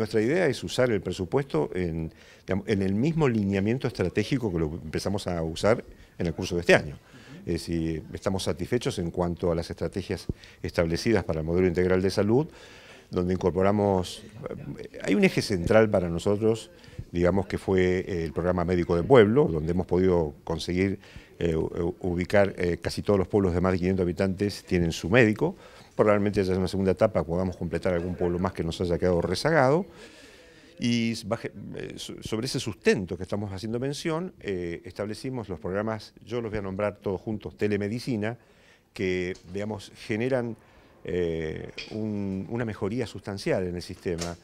Nuestra idea es usar el presupuesto en, el mismo lineamiento estratégico que lo empezamos a usar en el curso de este año. Es decir, estamos satisfechos en cuanto a las estrategias establecidas para el modelo integral de salud, donde incorporamos, eh, hay un eje central para nosotros, digamos que fue eh, el programa médico de pueblo, donde hemos podido conseguir eh, ubicar casi todos los pueblos de más de 500 habitantes tienen su médico, probablemente ya en una segunda etapa podamos completar algún pueblo más que nos haya quedado rezagado, y sobre ese sustento que estamos haciendo mención, establecimos los programas, yo los voy a nombrar todos juntos, telemedicina, que digamos, generan eh, una mejoría sustancial en el sistema.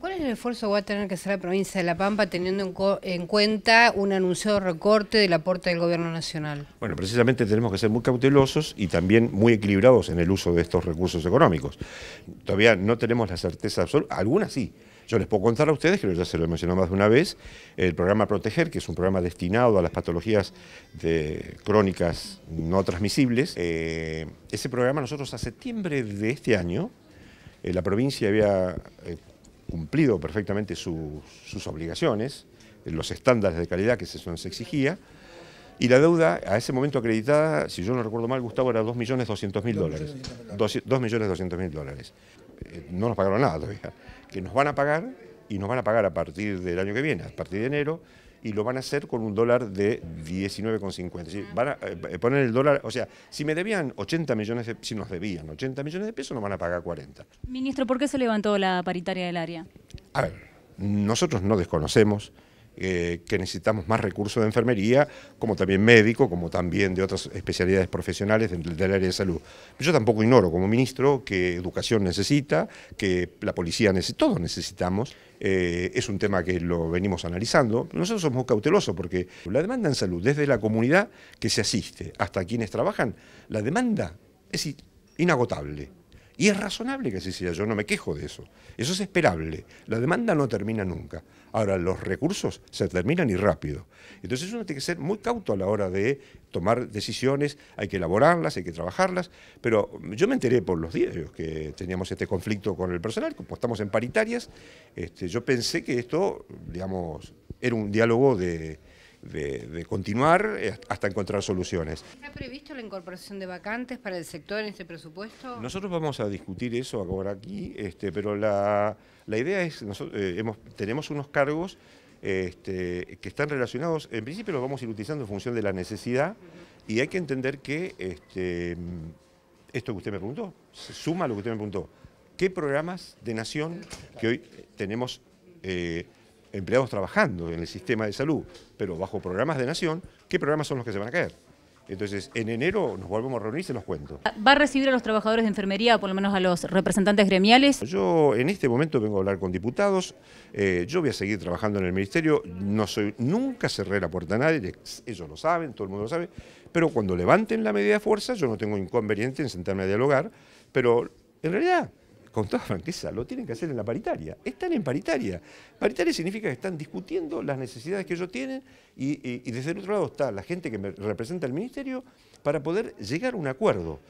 ¿Cuál es el esfuerzo que va a tener que hacer la provincia de La Pampa teniendo en, cuenta un anunciado recorte del aporte del gobierno nacional? Bueno, precisamente tenemos que ser muy cautelosos y también muy equilibrados en el uso de estos recursos económicos. Todavía no tenemos la certeza absoluta, algunas sí, yo les puedo contar a ustedes, que ya se lo he mencionado más de una vez, el programa Proteger, que es un programa destinado a las patologías crónicas no transmisibles. Eh, ese programa nosotros a septiembre de este año, eh, la provincia había eh, cumplido perfectamente sus obligaciones, los estándares de calidad que se nos exigía, y la deuda, a ese momento acreditada, si yo no recuerdo mal, Gustavo, era 2.200.000 dólares. 2.200.000 dólares. Eh, no nos pagaron nada todavía, que nos van a pagar y nos van a pagar a partir del año que viene, a partir de enero, y lo van a hacer con un dólar de 19,50. Van eh, poner el dólar, o sea, si me debían 80 millones, si nos debían 80 millones de pesos, nos van a pagar 40. Ministro, ¿por qué se levantó la paritaria del área? A ver, nosotros no desconocemos eh, que necesitamos más recursos de enfermería, como también médico, como también de otras especialidades profesionales del, área de salud. Yo tampoco ignoro como ministro que educación necesita, que la policía necesita, todos necesitamos. Eh, es un tema que lo venimos analizando. Nosotros somos cautelosos porque la demanda en salud, desde la comunidad que se asiste hasta quienes trabajan, la demanda es inagotable. Y es razonable que así sea, yo no me quejo de eso. Eso es esperable. La demanda no termina nunca. Ahora, los recursos se terminan y rápido. Entonces uno tiene que ser muy cauto a la hora de tomar decisiones, hay que elaborarlas, hay que trabajarlas, pero yo me enteré por los días que teníamos este conflicto con el personal, como estamos en paritarias, este, yo pensé que esto, digamos, era un diálogo de, de, continuar eh, hasta encontrar soluciones. ¿Está previsto la incorporación de vacantes para el sector en este presupuesto? Nosotros vamos a discutir eso ahora aquí, este, pero la, idea es, nosotros, eh, tenemos unos cargos este, que están relacionados, en principio los vamos a ir utilizando en función de la necesidad y hay que entender que este, esto que usted me preguntó, suma lo que usted me preguntó, ¿qué programas de nación que hoy tenemos... Eh, empleados trabajando en el sistema de salud, pero bajo programas de nación, ¿qué programas son los que se van a caer? Entonces, en enero nos volvemos a reunir y se los cuento. ¿Va a recibir a los trabajadores de enfermería, por lo menos a los representantes gremiales? Yo en este momento vengo a hablar con diputados, eh, yo voy a seguir trabajando en el ministerio, no soy, nunca cerré la puerta a nadie, ellos lo saben, todo el mundo lo sabe, pero cuando levanten la medida de fuerza, yo no tengo inconveniente en sentarme a dialogar, pero en realidad con toda franqueza, lo tienen que hacer en la paritaria. Están en paritaria. Paritaria significa que están discutiendo las necesidades que ellos tienen y, desde el otro lado está la gente que me representa el ministerio para poder llegar a un acuerdo.